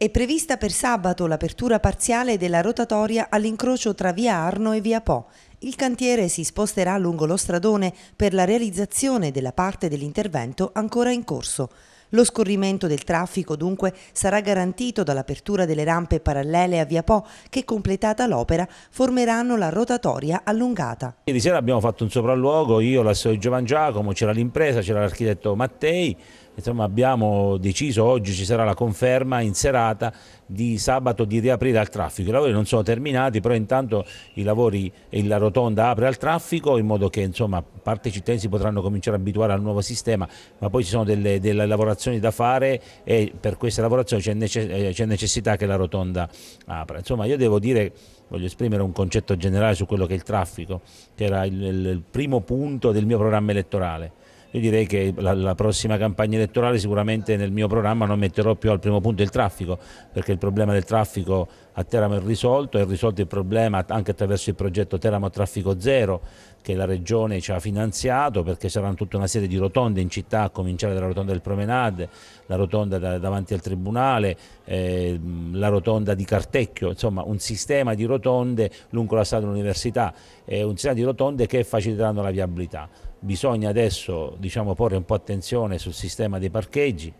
È prevista per sabato l'apertura parziale della rotatoria all'incrocio tra via Arno e via Po. Il cantiere si sposterà lungo lo stradone per la realizzazione della parte dell'intervento ancora in corso. Lo scorrimento del traffico dunque sarà garantito dall'apertura delle rampe parallele a Via Po che completata l'opera formeranno la rotatoria allungata. Ieri sera abbiamo fatto un sopralluogo, io, l'assessore Giovan Giacomo, c'era l'impresa, c'era l'architetto Mattei, insomma, abbiamo deciso oggi ci sarà la conferma in serata di sabato di riaprire al traffico. I lavori non sono terminati, però intanto i lavori e la rotonda apre al traffico in modo che insomma parte cittadini si potranno cominciare a abituare al nuovo sistema, ma poi ci sono delle, delle lavorazioni da fare e per queste lavorazioni c'è necess eh, necessità che la rotonda apra. Insomma, io devo dire voglio esprimere un concetto generale su quello che è il traffico, che era il, il primo punto del mio programma elettorale io direi che la, la, prossima campagna elettorale sicuramente nel mio programma non metterò più al primo punto il traffico, perché il problema del traffico a Teramo è risolto, è risolto il problema anche attraverso il progetto Teramo Traffico Zero che la Regione ci ha finanziato perché saranno tutta una serie di rotonde in città, a cominciare dalla rotonda del Promenade, la rotonda da, davanti al Tribunale, eh, la rotonda di Cartecchio, insomma un sistema di rotonde lungo la strada dell'università, eh, un sistema di rotonde che faciliteranno la viabilità bisogna adesso diciamo, porre un po' attenzione sul sistema dei parcheggi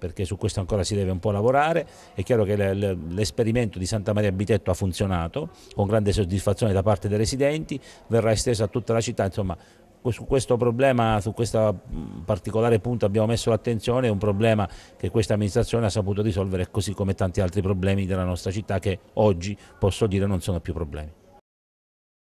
perché su questo ancora si deve un po' lavorare, è chiaro che l'esperimento di Santa Maria Bitetto ha funzionato con grande soddisfazione da parte dei residenti, verrà esteso a tutta la città, insomma su questo problema, su questo particolare punto abbiamo messo l'attenzione, è un problema che questa amministrazione ha saputo risolvere così come tanti altri problemi della nostra città che oggi posso dire non sono più problemi.